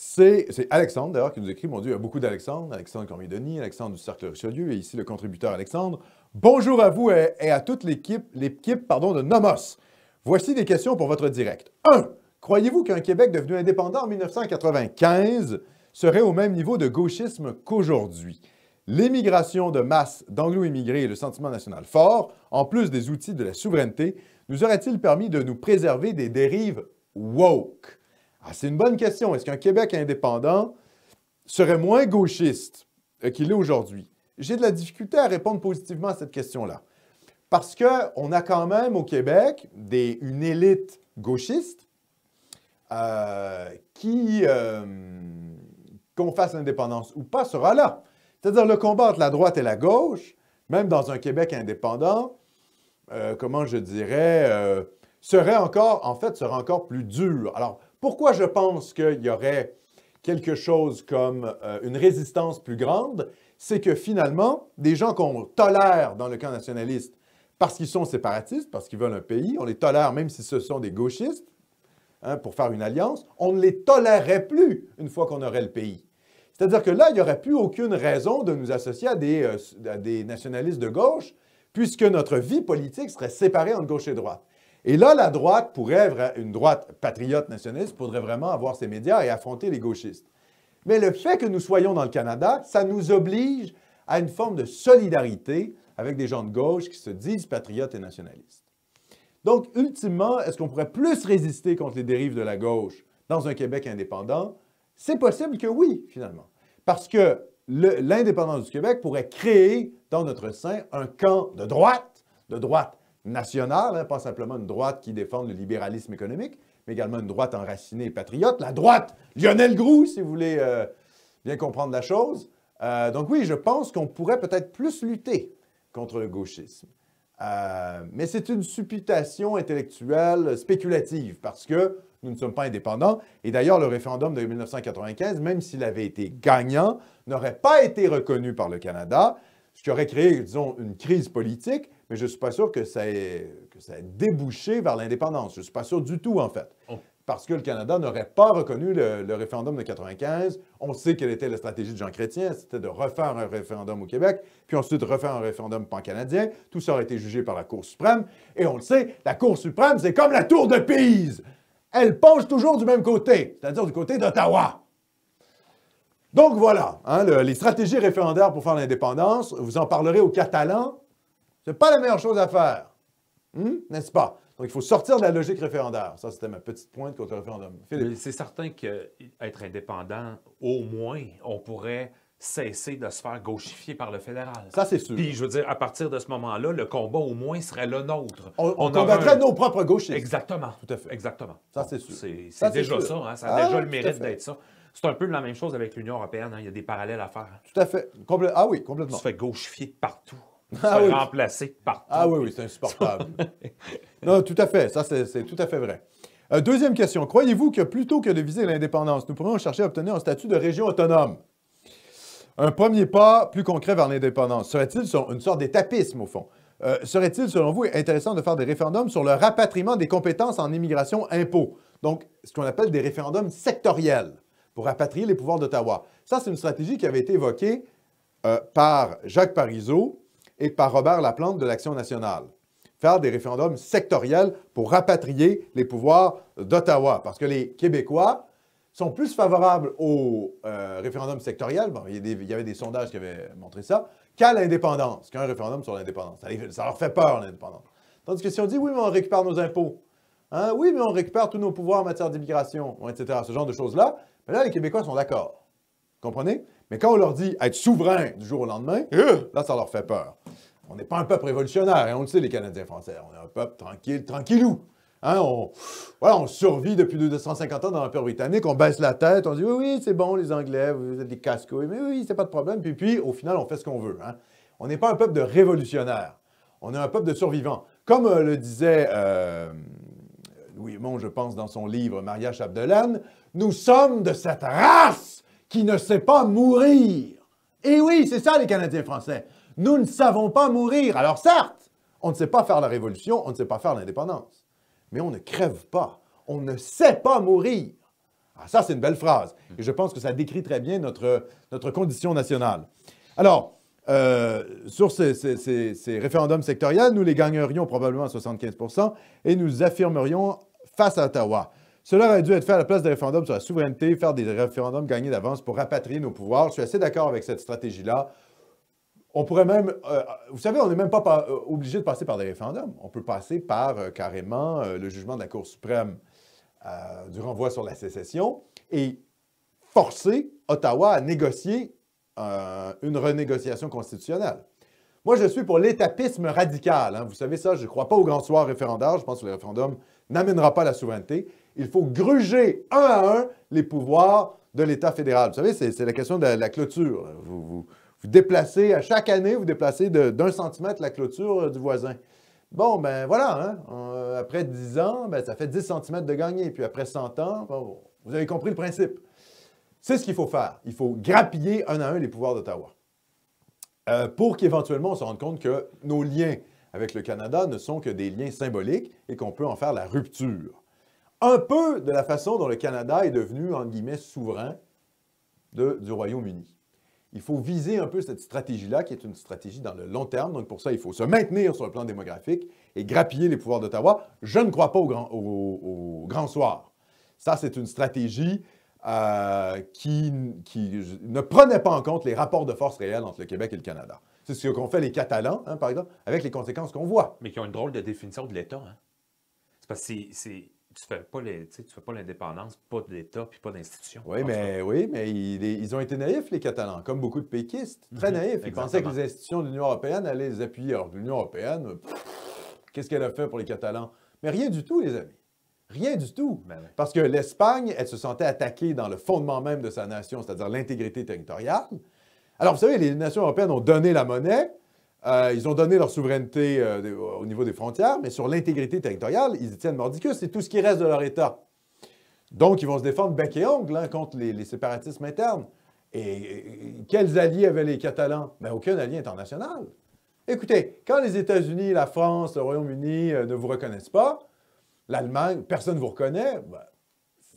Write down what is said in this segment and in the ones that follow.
C'est Alexandre, d'ailleurs, qui nous écrit. Mon Dieu, il y a beaucoup d'Alexandre. Alexandre Cormier-Denis, Alexandre du Cercle Richelieu et ici le contributeur Alexandre. Bonjour à vous et, à toute l'équipe pardon, de Nomos. Voici des questions pour votre direct. 1. Croyez-vous qu'un Québec devenu indépendant en 1995 serait au même niveau de gauchisme qu'aujourd'hui? L'émigration de masse d'anglo-immigrés et le sentiment national fort, en plus des outils de la souveraineté, nous aurait-il permis de nous préserver des dérives woke? Ah, c'est une bonne question. Est-ce qu'un Québec indépendant serait moins gauchiste euh, qu'il est aujourd'hui? J'ai de la difficulté à répondre positivement à cette question-là. Parce qu'on a quand même au Québec une élite gauchiste euh, qui, euh, qu'on fasse l'indépendance ou pas, sera là. C'est-à-dire le combat entre la droite et la gauche, même dans un Québec indépendant, comment je dirais, serait encore, en fait, serait encore plus dur. Alors, pourquoi je pense qu'il y aurait quelque chose comme euh, une résistance plus grande, c'est que finalement, des gens qu'on tolère dans le camp nationaliste parce qu'ils sont séparatistes, parce qu'ils veulent un pays, on les tolère même si ce sont des gauchistes, hein, pour faire une alliance, on ne les tolérerait plus une fois qu'on aurait le pays. C'est-à-dire que là, il n'y aurait plus aucune raison de nous associer à des, euh, à des nationalistes de gauche, puisque notre vie politique serait séparée entre gauche et droite. Et là, la droite pourrait, une droite patriote nationaliste, pourrait vraiment avoir ses médias et affronter les gauchistes. Mais le fait que nous soyons dans le Canada, ça nous oblige à une forme de solidarité avec des gens de gauche qui se disent patriotes et nationalistes. Donc, ultimement, est-ce qu'on pourrait plus résister contre les dérives de la gauche dans un Québec indépendant? C'est possible que oui, finalement. Parce que l'indépendance du Québec pourrait créer dans notre sein un camp de droite, de droite national, hein, pas simplement une droite qui défend le libéralisme économique, mais également une droite enracinée et patriote, la droite Lionel Groux, si vous voulez euh, bien comprendre la chose. Euh, donc oui, je pense qu'on pourrait peut-être plus lutter contre le gauchisme. Euh, mais c'est une supputation intellectuelle spéculative parce que nous ne sommes pas indépendants. Et d'ailleurs, le référendum de 1995, même s'il avait été gagnant, n'aurait pas été reconnu par le Canada, ce qui aurait créé, disons, une crise politique mais je ne suis pas sûr que ça, ait, débouché vers l'indépendance. Je ne suis pas sûr du tout, en fait. Oh. Parce que le Canada n'aurait pas reconnu le, référendum de 1995. On sait quelle était la stratégie de Jean Chrétien, c'était de refaire un référendum au Québec, puis ensuite refaire un référendum pan-canadien. Tout ça aurait été jugé par la Cour suprême. Et on le sait, la Cour suprême, c'est comme la tour de Pise. Elle penche toujours du même côté, c'est-à-dire du côté d'Ottawa. Donc voilà, hein, les stratégies référendaires pour faire l'indépendance, vous en parlerez aux Catalans n'est pas la meilleure chose à faire. Hmm? N'est-ce pas? Donc, il faut sortir de la logique référendaire. Ça, c'était ma petite pointe contre le référendum. C'est certain qu'être indépendant, au moins, on pourrait cesser de se faire gauchifier par le fédéral. Ça, c'est sûr. Puis, je veux dire, à partir de ce moment-là, le combat, au moins, serait le nôtre. On, combattrait nos propres gauchistes. Exactement. Tout à fait. Exactement. Ça, c'est sûr. C'est déjà ça. Hein. Ça a ah déjà le mérite d'être ça. C'est un peu la même chose avec l'Union européenne. Hein. Il y a des parallèles à faire. Tout à fait. ah oui, complètement. On se fait gauchifier partout. Ah, ah oui. Ah oui, c'est insupportable. non, tout à fait. Ça, c'est tout à fait vrai. Euh, deuxième question. Croyez-vous que plutôt que de viser l'indépendance, nous pourrions chercher à obtenir un statut de région autonome? Un premier pas plus concret vers l'indépendance serait-il une sorte d'étapisme, au fond? Euh, serait-il, selon vous, intéressant de faire des référendums sur le rapatriement des compétences en immigration impôts? Donc, ce qu'on appelle des référendums sectoriels pour rapatrier les pouvoirs d'Ottawa. Ça, c'est une stratégie qui avait été évoquée euh, par Jacques Parizeau et par Robert Laplante de l'Action nationale. Faire des référendums sectoriels pour rapatrier les pouvoirs d'Ottawa, parce que les Québécois sont plus favorables au euh, référendum sectoriel, il, y avait des sondages qui avaient montré ça, qu'à l'indépendance, qu'un référendum sur l'indépendance. Ça, leur fait peur, l'indépendance. Tandis que si on dit, oui, mais on récupère nos impôts, hein, oui, mais on récupère tous nos pouvoirs en matière d'immigration, etc., ce genre de choses-là, ben là, les Québécois sont d'accord. Comprenez? Mais quand on leur dit être souverain du jour au lendemain, eh! là, ça leur fait peur. On n'est pas un peuple révolutionnaire, et on le sait, les Canadiens français. On est un peuple tranquille, tranquillou. Hein, on, survit depuis 250 ans dans l'Empire britannique, on baisse la tête, on dit oui, oui, c'est bon, les Anglais, vous êtes des casse-couilles, mais oui, c'est pas de problème. Puis, puis, au final, on fait ce qu'on veut. Hein. On n'est pas un peuple de révolutionnaires, on est un peuple de survivants. Comme euh, le disait euh, Louis Mont, je pense, dans son livre Maria Chapdelaine, nous sommes de cette race qui ne sait pas mourir. Et oui, c'est ça les Canadiens français. Nous ne savons pas mourir. Alors certes, on ne sait pas faire la révolution, on ne sait pas faire l'indépendance, mais on ne crève pas. On ne sait pas mourir. Ah, ça, c'est une belle phrase. Et je pense que ça décrit très bien notre, notre condition nationale. Alors, euh, sur ces, ces, référendums sectoriels, nous les gagnerions probablement à 75 et nous affirmerions face à Ottawa. Cela aurait dû être fait à la place des référendums sur la souveraineté, faire des référendums gagnés d'avance pour rapatrier nos pouvoirs. Je suis assez d'accord avec cette stratégie-là. On pourrait même, euh, vous savez, on n'est même pas euh, obligé de passer par des référendums. On peut passer par euh, carrément le jugement de la Cour suprême du renvoi sur la sécession et forcer Ottawa à négocier une renégociation constitutionnelle. Moi, je suis pour l'étapisme radical. Hein. Vous savez ça, je ne crois pas au grand soir référendaire. Je pense que le référendum n'amènera pas la souveraineté. Il faut gruger un à un les pouvoirs de l'État fédéral. Vous savez, c'est la question de la, clôture. Vous, vous, déplacez, à chaque année, vous déplacez d'un centimètre la clôture euh, du voisin. Bon, ben voilà, hein. euh, après 10 ans, ben, ça fait 10 centimètres de gagné. Puis après 100 ans, vous avez compris le principe. C'est ce qu'il faut faire. Il faut grappiller un à un les pouvoirs d'Ottawa. Euh, pour qu'éventuellement on se rende compte que nos liens avec le Canada ne sont que des liens symboliques et qu'on peut en faire la rupture. Un peu de la façon dont le Canada est devenu, entre guillemets, souverain du Royaume-Uni. Il faut viser un peu cette stratégie-là, qui est une stratégie dans le long terme. Donc pour ça, il faut se maintenir sur le plan démographique et grappiller les pouvoirs d'Ottawa. Je ne crois pas au grand soir. Ça, c'est une stratégie euh, qui, ne prenait pas en compte les rapports de force réels entre le Québec et le Canada. C'est ce qu'ont fait les Catalans, hein, par exemple, avec les conséquences qu'on voit. Mais qui ont une drôle de définition de l'État. Hein. C'est parce que tu ne fais pas l'indépendance, pas de l'État puis pas d'institution. Oui, mais oui, mais ils, ont été naïfs les Catalans, comme beaucoup de péquistes, très mhm, naïfs. Ils pensaient que les institutions de l'Union européenne allaient les appuyer. Alors l'Union européenne, qu'est-ce qu'elle a fait pour les Catalans Mais rien du tout, les amis. Rien du tout. Ben Parce que l'Espagne, elle se sentait attaquée dans le fondement même de sa nation, c'est-à-dire l'intégrité territoriale. Alors, vous savez, les nations européennes ont donné la monnaie, euh, ils ont donné leur souveraineté euh, au niveau des frontières, mais sur l'intégrité territoriale, ils y tiennent mordicus, c'est tout ce qui reste de leur État. Donc, ils vont se défendre bec et ongle hein, contre les, séparatismes internes. Et, quels alliés avaient les Catalans? Mais ben, aucun allié international. Écoutez, quand les États-Unis, la France, le Royaume-Uni euh, ne vous reconnaissent pas, L'Allemagne, personne ne vous reconnaît. Ben,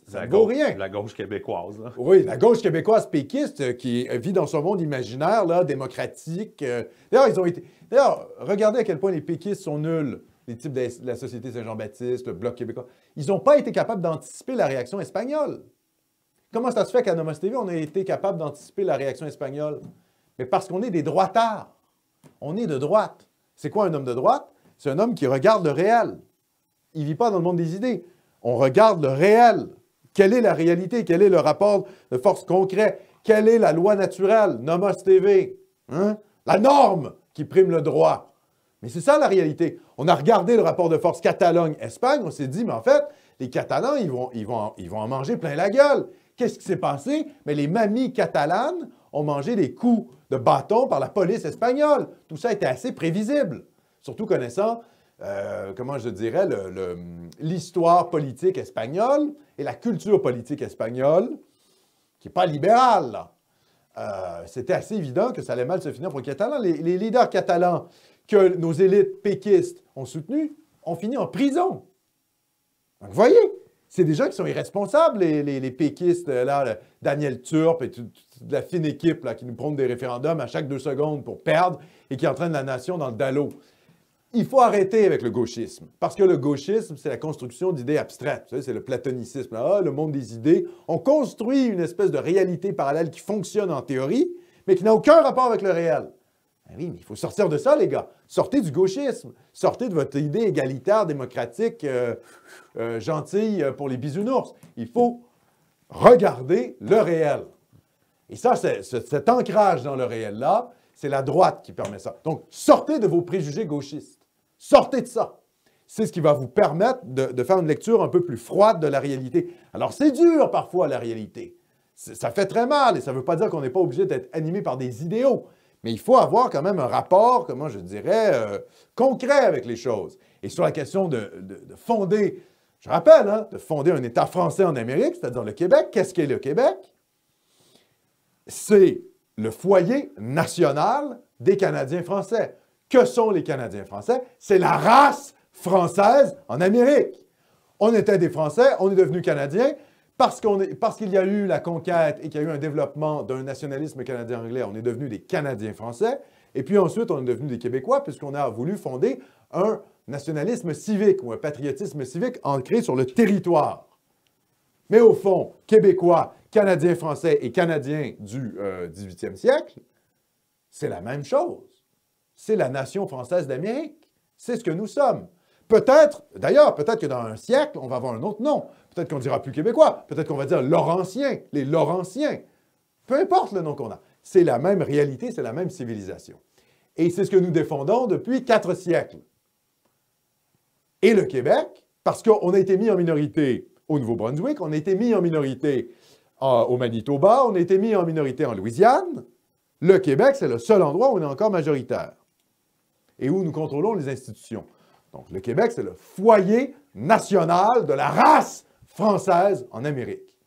ça ne vaut rien. La gauche québécoise. Oui, la gauche québécoise péquiste euh, qui vit dans son monde imaginaire, là, démocratique. Euh. D'ailleurs, ils ont été. D'ailleurs, regardez à quel point les péquistes sont nuls. Les types de la Société Saint-Jean-Baptiste, le Bloc québécois. Ils n'ont pas été capables d'anticiper la réaction espagnole. Comment ça se fait qu'à Nomos TV, on a été capable d'anticiper la réaction espagnole? Mais parce qu'on est des droitards. On est de droite. C'est quoi un homme de droite? C'est un homme qui regarde le réel il ne vit pas dans le monde des idées. On regarde le réel. Quelle est la réalité? Quel est le rapport de force concret? Quelle est la loi naturelle? Nomos TV. Hein? La norme qui prime le droit. Mais c'est ça la réalité. On a regardé le rapport de force Catalogne-Espagne. On s'est dit, mais en fait, les Catalans, ils vont, vont, ils vont en manger plein la gueule. Qu'est-ce qui s'est passé? Mais les mamies catalanes ont mangé des coups de bâton par la police espagnole. Tout ça était assez prévisible, surtout connaissant euh, comment je dirais, l'histoire politique espagnole et la culture politique espagnole, qui n'est pas libérale. Euh, c'était assez évident que ça allait mal se finir pour les Catalans. Les, leaders catalans que nos élites péquistes ont soutenus ont fini en prison. Donc, vous voyez, c'est des gens qui sont irresponsables, les, péquistes, euh, là, Daniel Turp et toute, la fine équipe qui nous prône des référendums à chaque deux secondes pour perdre et qui entraînent la nation dans le dallo il faut arrêter avec le gauchisme. Parce que le gauchisme, c'est la construction d'idées abstraites. C'est le platonicisme. Ah, le monde des idées. On construit une espèce de réalité parallèle qui fonctionne en théorie, mais qui n'a aucun rapport avec le réel. Ben oui, mais il faut sortir de ça, les gars. Sortez du gauchisme. Sortez de votre idée égalitaire, démocratique, euh, euh, gentille euh, pour les bisounours. Il faut regarder le réel. Et ça, cet ancrage dans le réel-là, c'est la droite qui permet ça. Donc, sortez de vos préjugés gauchistes. Sortez de ça. C'est ce qui va vous permettre de, faire une lecture un peu plus froide de la réalité. Alors, c'est dur parfois, la réalité. Ça fait très mal et ça ne veut pas dire qu'on n'est pas obligé d'être animé par des idéaux. Mais il faut avoir quand même un rapport, comment je dirais, euh, concret avec les choses. Et sur la question de, fonder, je rappelle, hein, de fonder un État français en Amérique, c'est-à-dire le Québec, qu'est-ce qu'est le Québec? C'est le foyer national des Canadiens français que sont les Canadiens français? C'est la race française en Amérique. On était des Français, on est devenus Canadiens. Parce, qu'il y a eu la conquête et qu'il y a eu un développement d'un nationalisme canadien-anglais, on est devenu des Canadiens français. Et puis ensuite, on est devenus des Québécois puisqu'on a voulu fonder un nationalisme civique ou un patriotisme civique ancré sur le territoire. Mais au fond, Québécois, Canadiens français et Canadiens du 18e euh, siècle, c'est la même chose c'est la nation française d'Amérique. C'est ce que nous sommes. Peut-être, d'ailleurs, peut-être que dans un siècle, on va avoir un autre nom. Peut-être qu'on ne dira plus québécois. Peut-être qu'on va dire Laurentien, les Laurentiens. Peu importe le nom qu'on a. C'est la même réalité, c'est la même civilisation. Et c'est ce que nous défendons depuis quatre siècles. Et le Québec, parce qu'on a été mis en minorité au Nouveau-Brunswick, on a été mis en minorité euh, au Manitoba, on a été mis en minorité en Louisiane, le Québec, c'est le seul endroit où on est encore majoritaire et où nous contrôlons les institutions. Donc, le Québec, c'est le foyer national de la race française en Amérique.